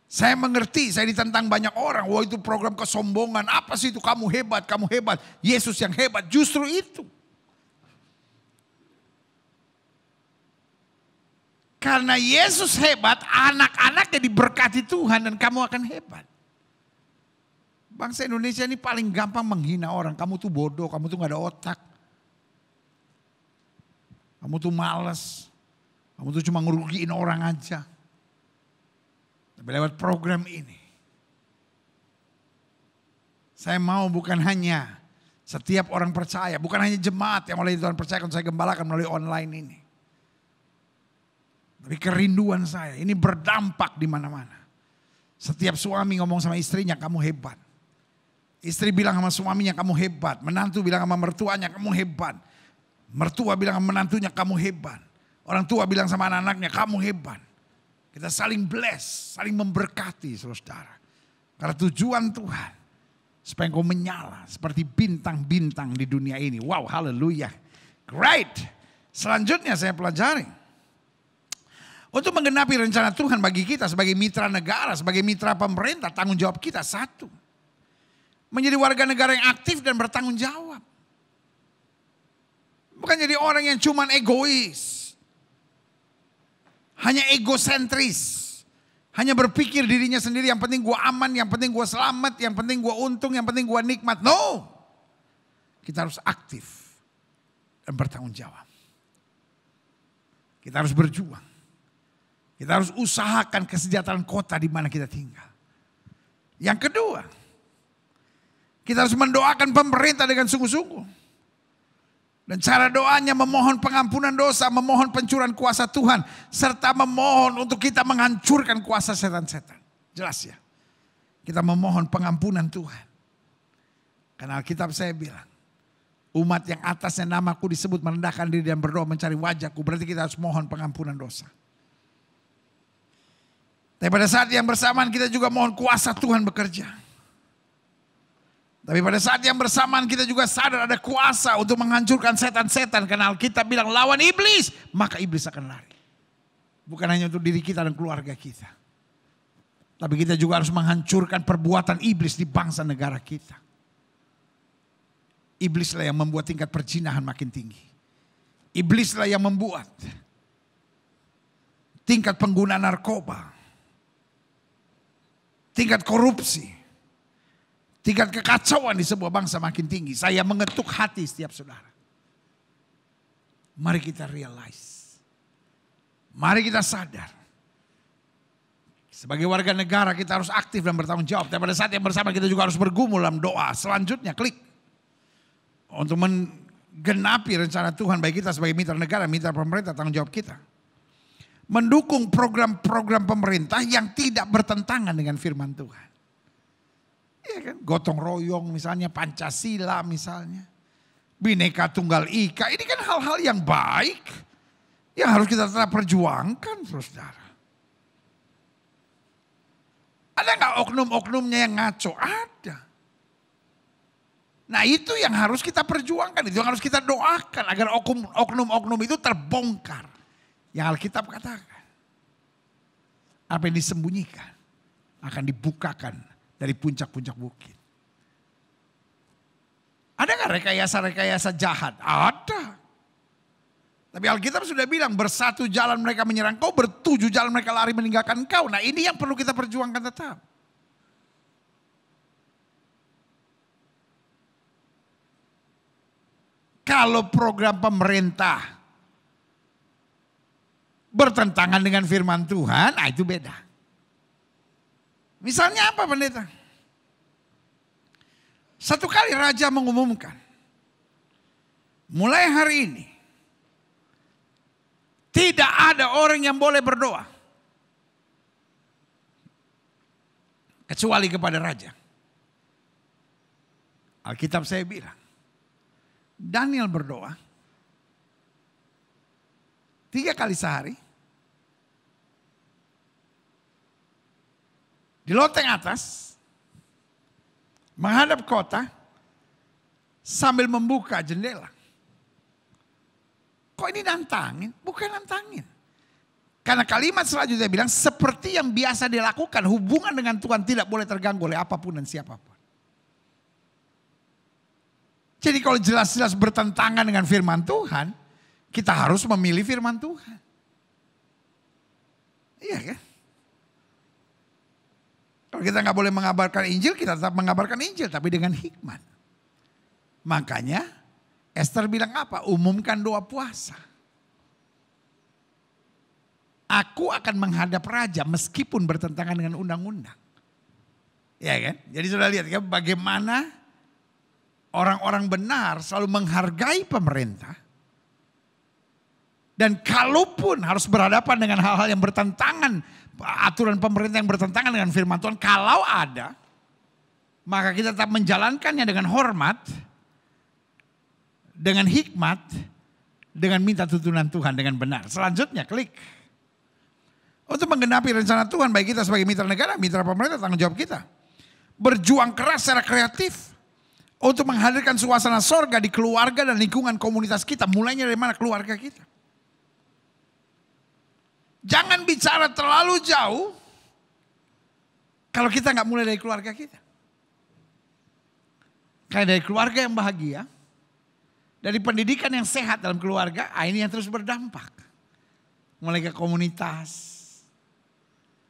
Saya mengerti, saya ditentang banyak orang. Wah itu program kesombongan. Apa sih itu kamu hebat, kamu hebat. Yesus yang hebat justru itu. Karena Yesus hebat, anak-anaknya diberkati Tuhan dan kamu akan hebat. Bangsa Indonesia ini paling gampang menghina orang. Kamu tuh bodoh, kamu tuh gak ada otak. Kamu tuh males. Kamu tuh cuma ngerugiin orang aja. Tapi lewat program ini. Saya mau bukan hanya setiap orang percaya. Bukan hanya jemaat yang oleh Tuhan percaya. saya gembalakan melalui online ini. Tapi kerinduan saya ini berdampak di mana-mana. Setiap suami ngomong sama istrinya kamu hebat. Istri bilang sama suaminya kamu hebat. Menantu bilang sama mertuanya kamu hebat. Mertua bilang sama menantunya kamu hebat. Orang tua bilang sama anak-anaknya kamu hebat. Kita saling bless, saling memberkati saudara. Karena tujuan Tuhan. Supaya engkau menyala seperti bintang-bintang di dunia ini. Wow, haleluya. Great. Selanjutnya saya pelajari. Untuk menggenapi rencana Tuhan bagi kita sebagai mitra negara, sebagai mitra pemerintah, tanggung jawab kita satu menjadi warga negara yang aktif dan bertanggung jawab. Bukan jadi orang yang cuman egois. Hanya egosentris. Hanya berpikir dirinya sendiri yang penting gue aman, yang penting gue selamat, yang penting gue untung, yang penting gue nikmat. No! Kita harus aktif dan bertanggung jawab. Kita harus berjuang. Kita harus usahakan kesejahteraan kota di mana kita tinggal. Yang kedua, kita harus mendoakan pemerintah dengan sungguh-sungguh. Dan cara doanya memohon pengampunan dosa, memohon pencurahan kuasa Tuhan. Serta memohon untuk kita menghancurkan kuasa setan-setan. Jelas ya. Kita memohon pengampunan Tuhan. Karena Alkitab saya bilang. Umat yang atasnya namaku disebut merendahkan diri dan berdoa mencari wajahku. Berarti kita harus mohon pengampunan dosa. Tapi pada saat yang bersamaan kita juga mohon kuasa Tuhan bekerja. Tapi pada saat yang bersamaan kita juga sadar ada kuasa untuk menghancurkan setan-setan. Karena kita bilang lawan iblis, maka iblis akan lari. Bukan hanya untuk diri kita dan keluarga kita. Tapi kita juga harus menghancurkan perbuatan iblis di bangsa negara kita. Iblislah yang membuat tingkat perjinahan makin tinggi. Iblislah yang membuat tingkat pengguna narkoba. Tingkat korupsi tingkat kekacauan di sebuah bangsa makin tinggi. Saya mengetuk hati setiap saudara. Mari kita realize. Mari kita sadar. Sebagai warga negara kita harus aktif dan bertanggung jawab. Dan pada saat yang bersama kita juga harus bergumul dalam doa. Selanjutnya klik. Untuk menggenapi rencana Tuhan Baik kita sebagai mitra negara, mitra pemerintah, tanggung jawab kita. Mendukung program-program pemerintah yang tidak bertentangan dengan firman Tuhan. Iya kan? Gotong royong misalnya, Pancasila misalnya. Bineka Tunggal Ika. Ini kan hal-hal yang baik. Yang harus kita tetap perjuangkan, saudara. Ada nggak oknum-oknumnya yang ngaco? Ada. Nah itu yang harus kita perjuangkan, itu yang harus kita doakan agar oknum-oknum itu terbongkar. Yang Alkitab katakan. Apa yang disembunyikan akan dibukakan dari puncak-puncak bukit. Ada nggak rekayasa-rekayasa jahat? Ada. Tapi Alkitab sudah bilang bersatu jalan mereka menyerang kau, bertujuh jalan mereka lari meninggalkan kau. Nah ini yang perlu kita perjuangkan tetap. Kalau program pemerintah bertentangan dengan firman Tuhan, nah itu beda. Misalnya apa pendeta? Satu kali raja mengumumkan, mulai hari ini tidak ada orang yang boleh berdoa kecuali kepada raja. Alkitab saya bilang, Daniel berdoa tiga kali sehari di loteng atas, menghadap kota, sambil membuka jendela. Kok ini nantangin? Bukan nantangin. Karena kalimat selanjutnya bilang seperti yang biasa dilakukan hubungan dengan Tuhan tidak boleh terganggu oleh apapun dan siapapun. Jadi kalau jelas-jelas bertentangan dengan firman Tuhan, kita harus memilih firman Tuhan. Iya kan? Kalau kita nggak boleh mengabarkan Injil, kita tetap mengabarkan Injil, tapi dengan hikmat. Makanya Esther bilang apa? Umumkan doa puasa. Aku akan menghadap raja meskipun bertentangan dengan undang-undang. Ya kan? Jadi sudah lihat ya bagaimana orang-orang benar selalu menghargai pemerintah. Dan kalaupun harus berhadapan dengan hal-hal yang bertentangan aturan pemerintah yang bertentangan dengan firman Tuhan kalau ada maka kita tetap menjalankannya dengan hormat dengan hikmat dengan minta tuntunan Tuhan dengan benar. Selanjutnya klik. Untuk menggenapi rencana Tuhan baik kita sebagai mitra negara, mitra pemerintah tanggung jawab kita. Berjuang keras secara kreatif untuk menghadirkan suasana sorga di keluarga dan lingkungan komunitas kita. Mulainya dari mana keluarga kita. Jangan bicara terlalu jauh kalau kita nggak mulai dari keluarga kita. Kayak dari keluarga yang bahagia, dari pendidikan yang sehat dalam keluarga, ah, ini yang terus berdampak. Mulai ke komunitas,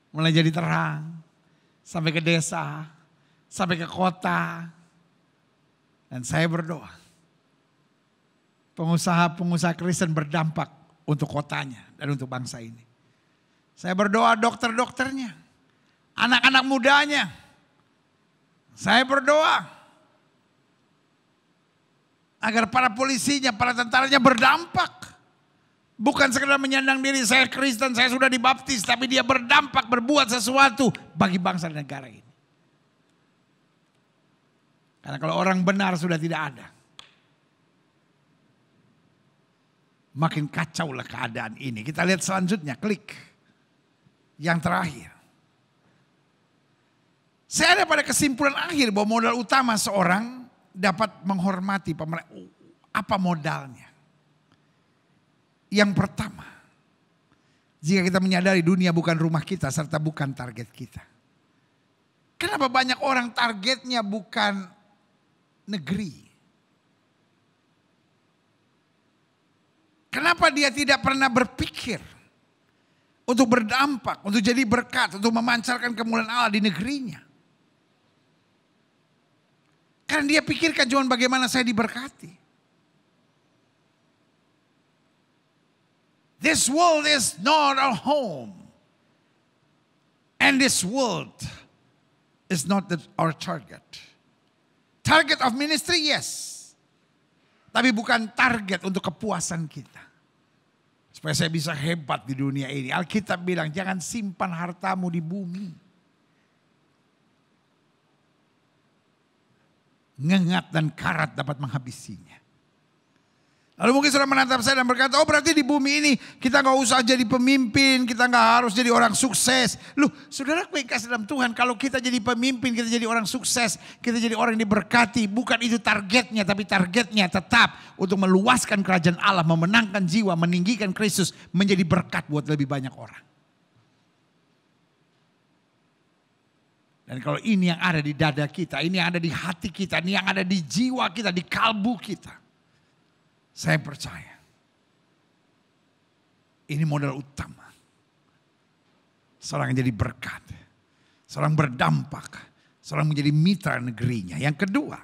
mulai jadi terang, sampai ke desa, sampai ke kota. Dan saya berdoa, pengusaha-pengusaha Kristen berdampak untuk kotanya dan untuk bangsa ini. Saya berdoa dokter-dokternya, anak-anak mudanya. Saya berdoa agar para polisinya, para tentaranya berdampak. Bukan sekedar menyandang diri saya Kristen, saya sudah dibaptis, tapi dia berdampak berbuat sesuatu bagi bangsa dan negara ini. Karena kalau orang benar sudah tidak ada. Makin kacaulah keadaan ini. Kita lihat selanjutnya, klik yang terakhir. Saya ada pada kesimpulan akhir bahwa modal utama seorang dapat menghormati pemerintah. Oh, apa modalnya? Yang pertama, jika kita menyadari dunia bukan rumah kita serta bukan target kita. Kenapa banyak orang targetnya bukan negeri? Kenapa dia tidak pernah berpikir untuk berdampak, untuk jadi berkat, untuk memancarkan kemuliaan Allah di negerinya. Karena dia pikirkan cuma bagaimana saya diberkati. This world is not our home. And this world is not the, our target. Target of ministry, yes. Tapi bukan target untuk kepuasan kita. Supaya saya bisa hebat di dunia ini. Alkitab bilang jangan simpan hartamu di bumi. Ngengat dan karat dapat menghabisinya. Lalu mungkin sudah menatap saya dan berkata, oh berarti di bumi ini kita nggak usah jadi pemimpin, kita nggak harus jadi orang sukses. Lu, saudara kasih dalam Tuhan, kalau kita jadi pemimpin, kita jadi orang sukses, kita jadi orang yang diberkati. Bukan itu targetnya, tapi targetnya tetap untuk meluaskan kerajaan Allah, memenangkan jiwa, meninggikan Kristus, menjadi berkat buat lebih banyak orang. Dan kalau ini yang ada di dada kita, ini yang ada di hati kita, ini yang ada di jiwa kita, di kalbu kita saya percaya. Ini modal utama. Seorang yang jadi berkat. Seorang berdampak. Seorang menjadi mitra negerinya. Yang kedua,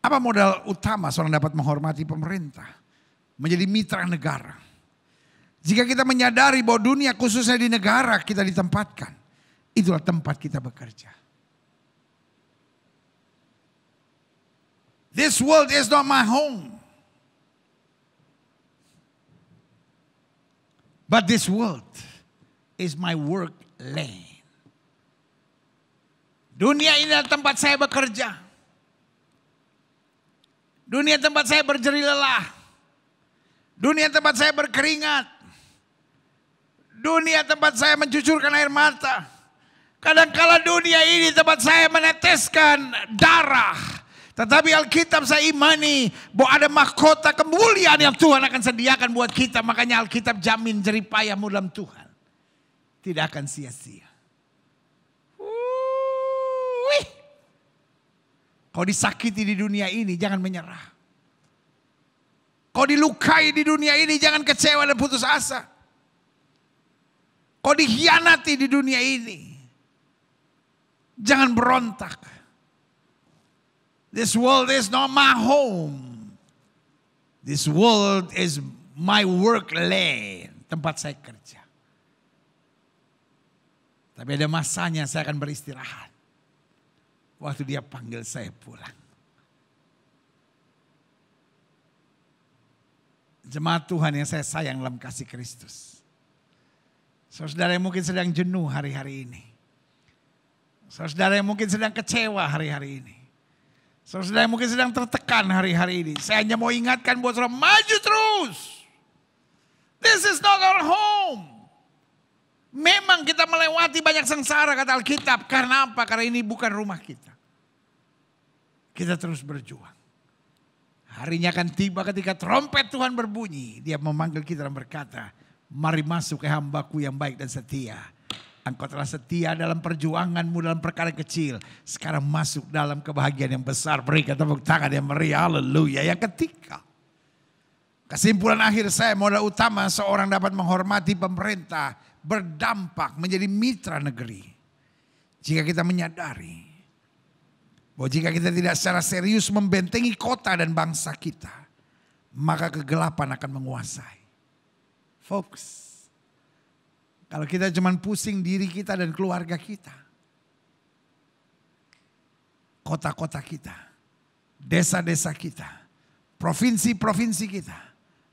apa modal utama seorang dapat menghormati pemerintah? Menjadi mitra negara. Jika kita menyadari bahwa dunia khususnya di negara kita ditempatkan. Itulah tempat kita bekerja. This world is not my home. But this world is my work lane. Dunia ini adalah tempat saya bekerja. Dunia tempat saya berjeri lelah. Dunia tempat saya berkeringat. Dunia tempat saya mencucurkan air mata. Kadangkala dunia ini tempat saya meneteskan darah. Tetapi Alkitab saya imani bahwa ada mahkota kemuliaan yang Tuhan akan sediakan buat kita. Makanya Alkitab jamin jeripayamu dalam Tuhan. Tidak akan sia-sia. Kau disakiti di dunia ini jangan menyerah. Kau dilukai di dunia ini jangan kecewa dan putus asa. Kau dikhianati di dunia ini. Jangan berontak. This world is not my home. This world is my work land, tempat saya kerja. Tapi ada masanya saya akan beristirahat. Waktu dia panggil saya pulang. Jemaat Tuhan yang saya sayang dalam kasih Kristus. Saudara yang mungkin sedang jenuh hari-hari ini. Saudara yang mungkin sedang kecewa hari-hari ini. Saudara yang mungkin sedang tertekan hari-hari ini. Saya hanya mau ingatkan buat saudara, maju terus. This is not our home. Memang kita melewati banyak sengsara kata Alkitab. Karena apa? Karena ini bukan rumah kita. Kita terus berjuang. Harinya akan tiba ketika trompet Tuhan berbunyi. Dia memanggil kita dan berkata, mari masuk ke hambaku yang baik dan setia Engkau telah setia dalam perjuanganmu dalam perkara kecil. Sekarang masuk dalam kebahagiaan yang besar. Berikan tepuk tangan yang meriah. Haleluya. Yang ketika. Kesimpulan akhir saya, modal utama seorang dapat menghormati pemerintah, berdampak menjadi mitra negeri. Jika kita menyadari bahwa jika kita tidak secara serius membentengi kota dan bangsa kita, maka kegelapan akan menguasai. Folks. Kalau kita cuman pusing diri kita dan keluarga kita. Kota-kota kita, desa-desa kita, provinsi-provinsi kita,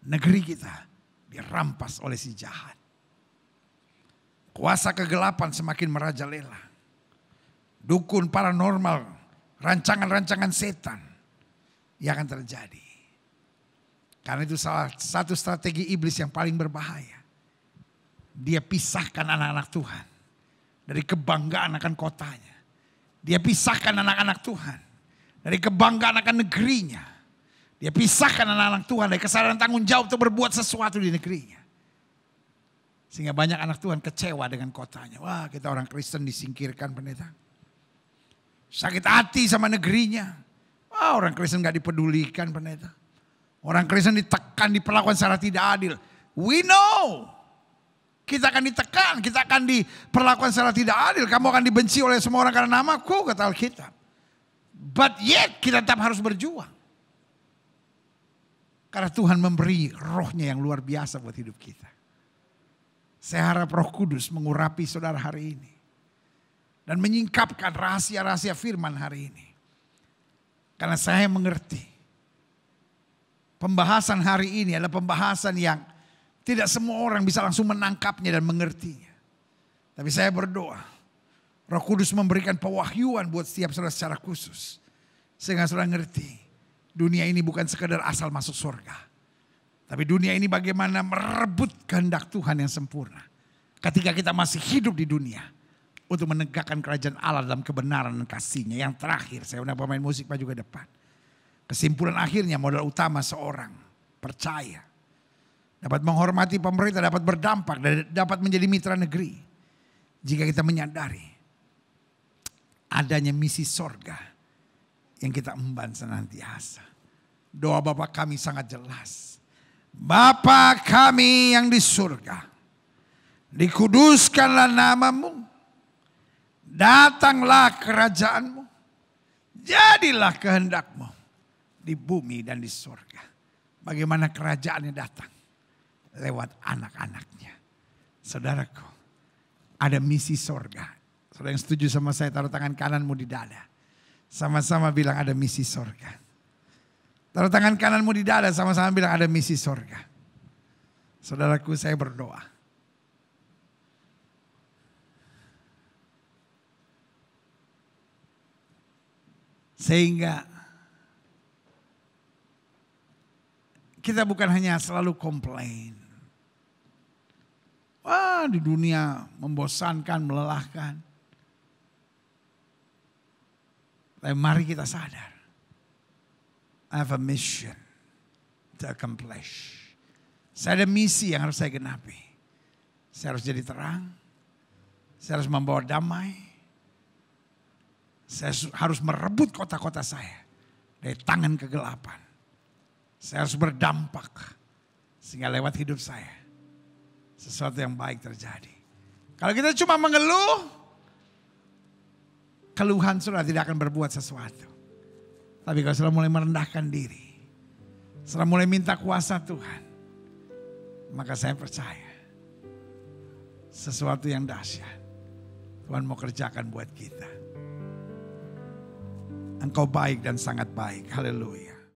negeri kita dirampas oleh si jahat. Kuasa kegelapan semakin merajalela. Dukun paranormal, rancangan-rancangan setan yang akan terjadi. Karena itu salah satu strategi iblis yang paling berbahaya dia pisahkan anak-anak Tuhan dari kebanggaan akan kotanya. Dia pisahkan anak-anak Tuhan dari kebanggaan akan negerinya. Dia pisahkan anak-anak Tuhan dari kesadaran tanggung jawab untuk berbuat sesuatu di negerinya. Sehingga banyak anak Tuhan kecewa dengan kotanya. Wah kita orang Kristen disingkirkan pendeta. Sakit hati sama negerinya. Wah orang Kristen gak dipedulikan pendeta. Orang Kristen ditekan, diperlakukan secara tidak adil. We know kita akan ditekan, kita akan diperlakukan secara tidak adil. Kamu akan dibenci oleh semua orang karena namaku, kata Alkitab. But yet kita tetap harus berjuang. Karena Tuhan memberi rohnya yang luar biasa buat hidup kita. Saya harap roh kudus mengurapi saudara hari ini. Dan menyingkapkan rahasia-rahasia firman hari ini. Karena saya mengerti. Pembahasan hari ini adalah pembahasan yang tidak semua orang bisa langsung menangkapnya dan mengertinya. Tapi saya berdoa. Roh Kudus memberikan pewahyuan buat setiap saudara secara khusus. Sehingga saudara ngerti. Dunia ini bukan sekedar asal masuk surga. Tapi dunia ini bagaimana merebut kehendak Tuhan yang sempurna. Ketika kita masih hidup di dunia. Untuk menegakkan kerajaan Allah dalam kebenaran dan kasihnya. Yang terakhir, saya undang pemain musik pak juga depan. Kesimpulan akhirnya modal utama seorang percaya dapat menghormati pemerintah, dapat berdampak, dapat menjadi mitra negeri. Jika kita menyadari adanya misi sorga yang kita emban senantiasa. Doa Bapak kami sangat jelas. Bapa kami yang di surga, dikuduskanlah namamu, datanglah kerajaanmu, jadilah kehendakmu di bumi dan di surga. Bagaimana kerajaannya datang? lewat anak-anaknya. Saudaraku, ada misi sorga. Saudara yang setuju sama saya taruh tangan kananmu di dada. Sama-sama bilang ada misi sorga. Taruh tangan kananmu di dada sama-sama bilang ada misi sorga. Saudaraku saya berdoa. Sehingga kita bukan hanya selalu komplain. Wah di dunia membosankan, melelahkan. Tapi mari kita sadar. I have a mission to accomplish. Saya ada misi yang harus saya genapi. Saya harus jadi terang. Saya harus membawa damai. Saya harus merebut kota-kota saya dari tangan kegelapan. Saya harus berdampak sehingga lewat hidup saya sesuatu yang baik terjadi. Kalau kita cuma mengeluh, keluhan saudara tidak akan berbuat sesuatu. Tapi kalau saudara mulai merendahkan diri, saudara mulai minta kuasa Tuhan, maka saya percaya sesuatu yang dahsyat Tuhan mau kerjakan buat kita. Engkau baik dan sangat baik. Haleluya.